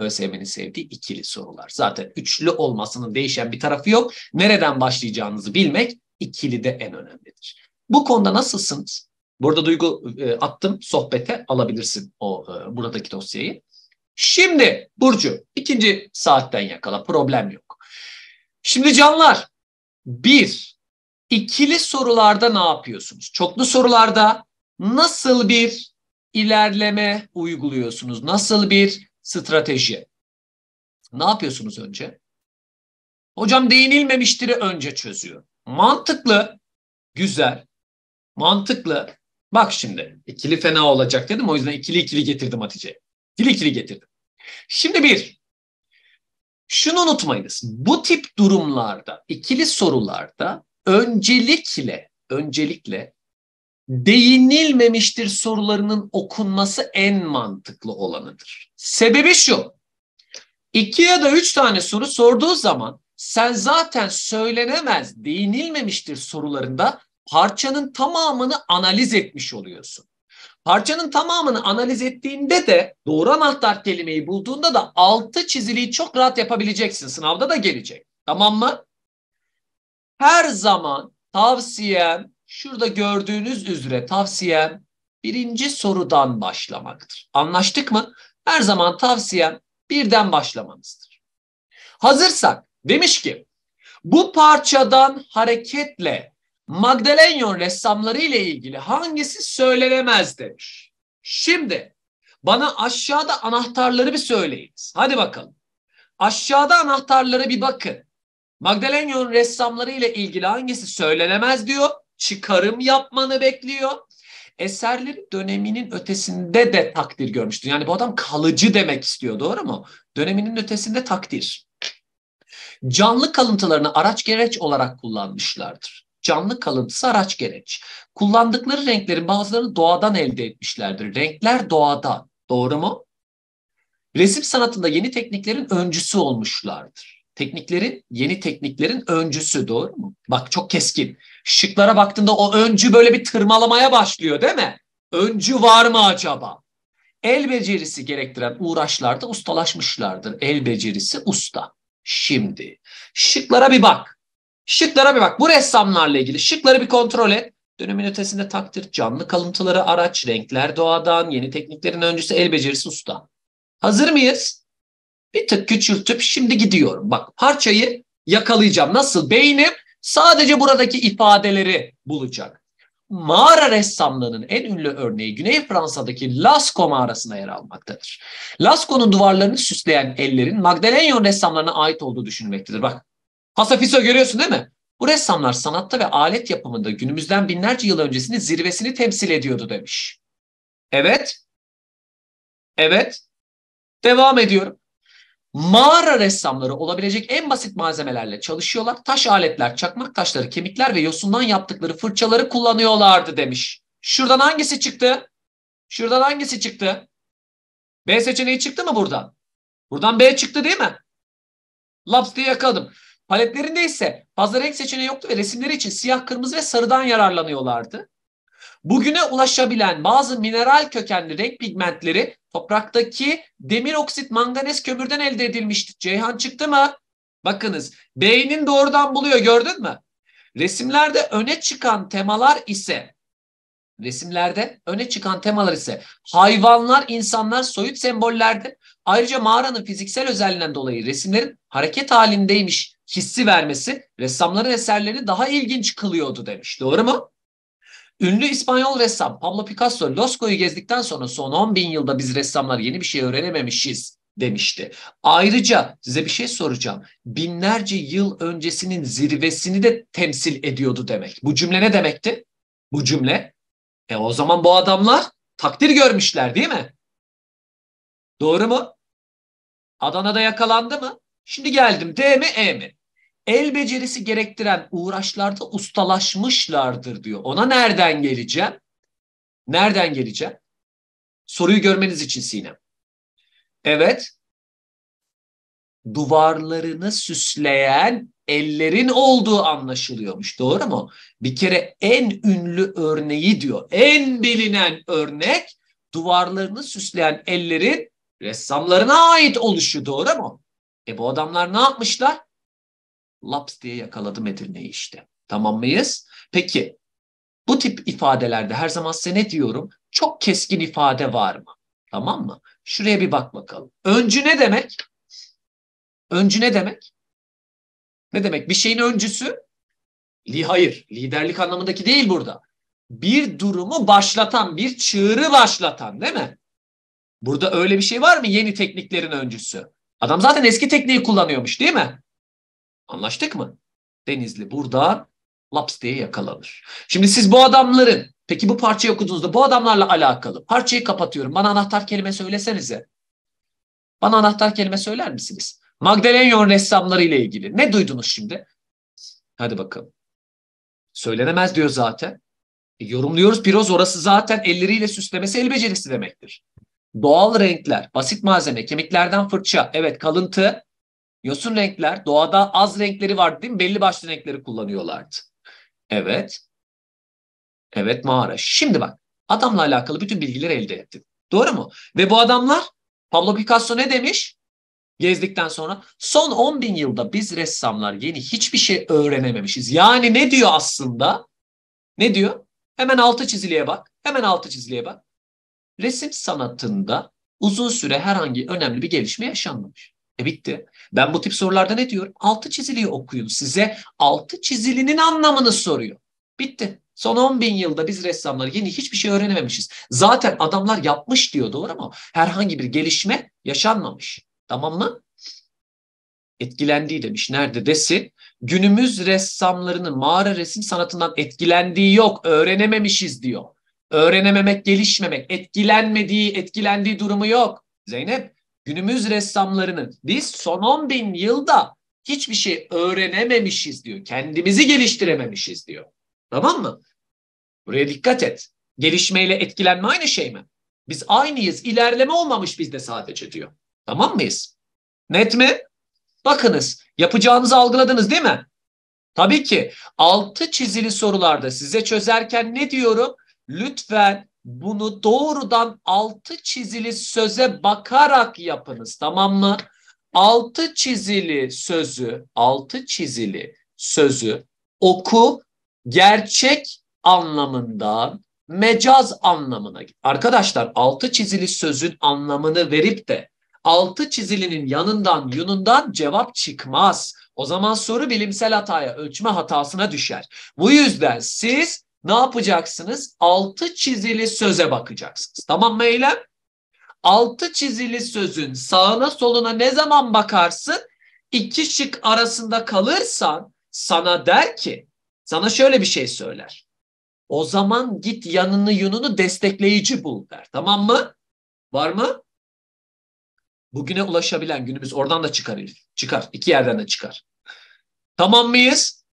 ÖSYM'nin sevdiği ikili sorular. Zaten üçlü olmasının değişen bir tarafı yok. Nereden başlayacağınızı bilmek ikili de en önemlidir. Bu konuda nasılsınız? Burada Duygu e, attım sohbete alabilirsin o e, buradaki dosyayı. Şimdi Burcu ikinci saatten yakala problem yok. Şimdi canlar bir ikili sorularda ne yapıyorsunuz? Çoklu sorularda nasıl bir ilerleme uyguluyorsunuz? Nasıl bir strateji. Ne yapıyorsunuz önce? Hocam değinilmemiştir'i önce çözüyor. Mantıklı, güzel, mantıklı. Bak şimdi ikili fena olacak dedim o yüzden ikili ikili getirdim Hatice'ye. İkili ikili getirdim. Şimdi bir, şunu unutmayınız. Bu tip durumlarda, ikili sorularda öncelikle, öncelikle değinilmemiştir sorularının okunması en mantıklı olanıdır. Sebebi şu. İki ya da üç tane soru sorduğu zaman sen zaten söylenemez, değinilmemiştir sorularında parçanın tamamını analiz etmiş oluyorsun. Parçanın tamamını analiz ettiğinde de doğru anahtar kelimeyi bulduğunda da altı çiziliği çok rahat yapabileceksin. Sınavda da gelecek. Tamam mı? Her zaman tavsiyem Şurada gördüğünüz üzere tavsiyem birinci sorudan başlamaktır. Anlaştık mı? Her zaman tavsiyem birden başlamanızdır. Hazırsak demiş ki bu parçadan hareketle Magdalenyon ressamları ile ilgili hangisi söylenemez demiş. Şimdi bana aşağıda anahtarları bir söyleyiniz. Hadi bakalım. Aşağıda anahtarlara bir bakın. Magdalenyon ressamları ile ilgili hangisi söylenemez diyor çıkarım yapmanı bekliyor. Eserleri döneminin ötesinde de takdir görmüştü. Yani bu adam kalıcı demek istiyor doğru mu? Döneminin ötesinde takdir. Canlı kalıntılarını araç gereç olarak kullanmışlardır canlı kalıntısı araç gereç. Kullandıkları renklerin bazılarını doğadan elde etmişlerdir. Renkler doğadan. Doğru mu? Resim sanatında yeni tekniklerin öncüsü olmuşlardır. Tekniklerin, yeni tekniklerin öncüsü doğru mu? Bak çok keskin. Şıklara baktığında o öncü böyle bir tırmalamaya başlıyor değil mi? Öncü var mı acaba? El becerisi gerektiren uğraşlarda ustalaşmışlardır. El becerisi usta. Şimdi şıklara bir bak. Şıklara bir bak. Bu ressamlarla ilgili şıkları bir kontrol et. Dönemin ötesinde takdir canlı kalıntıları araç, renkler doğadan, yeni tekniklerin öncüsü el becerisi usta. Hazır mıyız? Bir tık küçültüp şimdi gidiyorum. Bak parçayı yakalayacağım. Nasıl? Beynim sadece buradaki ifadeleri bulacak. Mağara ressamlığının en ünlü örneği Güney Fransa'daki Lascaux mağarasına yer almaktadır. Lascaux'un duvarlarını süsleyen ellerin Magdalenyon ressamlarına ait olduğu düşünülmektedir. Bak Hasafiso görüyorsun değil mi? Bu ressamlar sanatta ve alet yapımında günümüzden binlerce yıl öncesinin zirvesini temsil ediyordu demiş. Evet. Evet. Devam ediyorum mağara ressamları olabilecek en basit malzemelerle çalışıyorlar. Taş aletler, çakmak taşları, kemikler ve yosundan yaptıkları fırçaları kullanıyorlardı demiş. Şuradan hangisi çıktı? Şuradan hangisi çıktı? B seçeneği çıktı mı buradan? Buradan B çıktı değil mi? Laps diye yakaladım. Paletlerinde ise fazla renk seçeneği yoktu ve resimleri için siyah, kırmızı ve sarıdan yararlanıyorlardı. Bugüne ulaşabilen bazı mineral kökenli renk pigmentleri topraktaki demir oksit manganez kömürden elde edilmiştir. Ceyhan çıktı mı? Bakınız beynin doğrudan buluyor gördün mü? Resimlerde öne çıkan temalar ise resimlerde öne çıkan temalar ise hayvanlar, insanlar, soyut sembollerdir. Ayrıca mağaranın fiziksel özelliğinden dolayı resimlerin hareket halindeymiş hissi vermesi ressamların eserlerini daha ilginç kılıyordu demiş. Doğru mu? Ünlü İspanyol ressam Pablo Picasso Losco'yu gezdikten sonra son 10 bin yılda biz ressamlar yeni bir şey öğrenememişiz demişti. Ayrıca size bir şey soracağım. Binlerce yıl öncesinin zirvesini de temsil ediyordu demek. Bu cümle ne demekti? Bu cümle. E o zaman bu adamlar takdir görmüşler değil mi? Doğru mu? Adana'da yakalandı mı? Şimdi geldim D mi E mi? el becerisi gerektiren uğraşlarda ustalaşmışlardır diyor. Ona nereden geleceğim? Nereden geleceğim? Soruyu görmeniz için Sinem. Evet. Duvarlarını süsleyen ellerin olduğu anlaşılıyormuş. Doğru mu? Bir kere en ünlü örneği diyor. En bilinen örnek duvarlarını süsleyen ellerin ressamlarına ait oluşu. Doğru mu? E bu adamlar ne yapmışlar? laps diye yakaladım Medine'yi işte. Tamam mıyız? Peki bu tip ifadelerde her zaman sene diyorum çok keskin ifade var mı? Tamam mı? Şuraya bir bak bakalım. Öncü ne demek? Öncü ne demek? Ne demek? Bir şeyin öncüsü? Li hayır. Liderlik anlamındaki değil burada. Bir durumu başlatan, bir çığırı başlatan değil mi? Burada öyle bir şey var mı yeni tekniklerin öncüsü? Adam zaten eski tekniği kullanıyormuş değil mi? Anlaştık mı? Denizli burada laps diye yakalanır. Şimdi siz bu adamların, peki bu parçayı okuduğunuzda bu adamlarla alakalı. Parçayı kapatıyorum. Bana anahtar kelime söylesenize. Bana anahtar kelime söyler misiniz? Magdalenyon ressamları ile ilgili. Ne duydunuz şimdi? Hadi bakalım. Söylenemez diyor zaten. E, yorumluyoruz piroz orası zaten elleriyle süslemesi el becerisi demektir. Doğal renkler, basit malzeme, kemiklerden fırça, evet kalıntı, Yosun renkler doğada az renkleri vardı değil mi? Belli başlı renkleri kullanıyorlardı. Evet. Evet mağara. Şimdi bak adamla alakalı bütün bilgileri elde ettin. Doğru mu? Ve bu adamlar Pablo Picasso ne demiş? Gezdikten sonra son 10 bin yılda biz ressamlar yeni hiçbir şey öğrenememişiz. Yani ne diyor aslında? Ne diyor? Hemen altı çiziliye bak. Hemen altı çiziliye bak. Resim sanatında uzun süre herhangi önemli bir gelişme yaşanmamış. E bitti. Ben bu tip sorularda ne diyorum? Altı çiziliyi okuyun. Size altı çizilinin anlamını soruyor. Bitti. Son 10 bin yılda biz ressamlar yeni hiçbir şey öğrenememişiz. Zaten adamlar yapmış diyor doğru ama herhangi bir gelişme yaşanmamış. Tamam mı? Etkilendiği demiş. Nerede desin? Günümüz ressamlarının mağara resim sanatından etkilendiği yok. Öğrenememişiz diyor. Öğrenememek, gelişmemek, etkilenmediği, etkilendiği durumu yok. Zeynep Günümüz ressamlarının biz son 10 bin yılda hiçbir şey öğrenememişiz diyor. Kendimizi geliştirememişiz diyor. Tamam mı? Buraya dikkat et. Gelişmeyle etkilenme aynı şey mi? Biz aynıyız. İlerleme olmamış bizde sadece diyor. Tamam mıyız? Net mi? Bakınız yapacağınızı algıladınız değil mi? Tabii ki altı çizili sorularda size çözerken ne diyorum? Lütfen bunu doğrudan altı çizili söze bakarak yapınız tamam mı? Altı çizili sözü, altı çizili sözü oku gerçek anlamından mecaz anlamına. Arkadaşlar altı çizili sözün anlamını verip de altı çizilinin yanından yunundan cevap çıkmaz. O zaman soru bilimsel hataya, ölçme hatasına düşer. Bu yüzden siz ne yapacaksınız? Altı çizili söze bakacaksınız. Tamam mı eylem? Altı çizili sözün sağına soluna ne zaman bakarsın? İki şık arasında kalırsan sana der ki, sana şöyle bir şey söyler. O zaman git yanını yununu destekleyici bul der. Tamam mı? Var mı? Bugüne ulaşabilen günümüz oradan da çıkar Çıkar. İki yerden de çıkar. Tamam mıyız?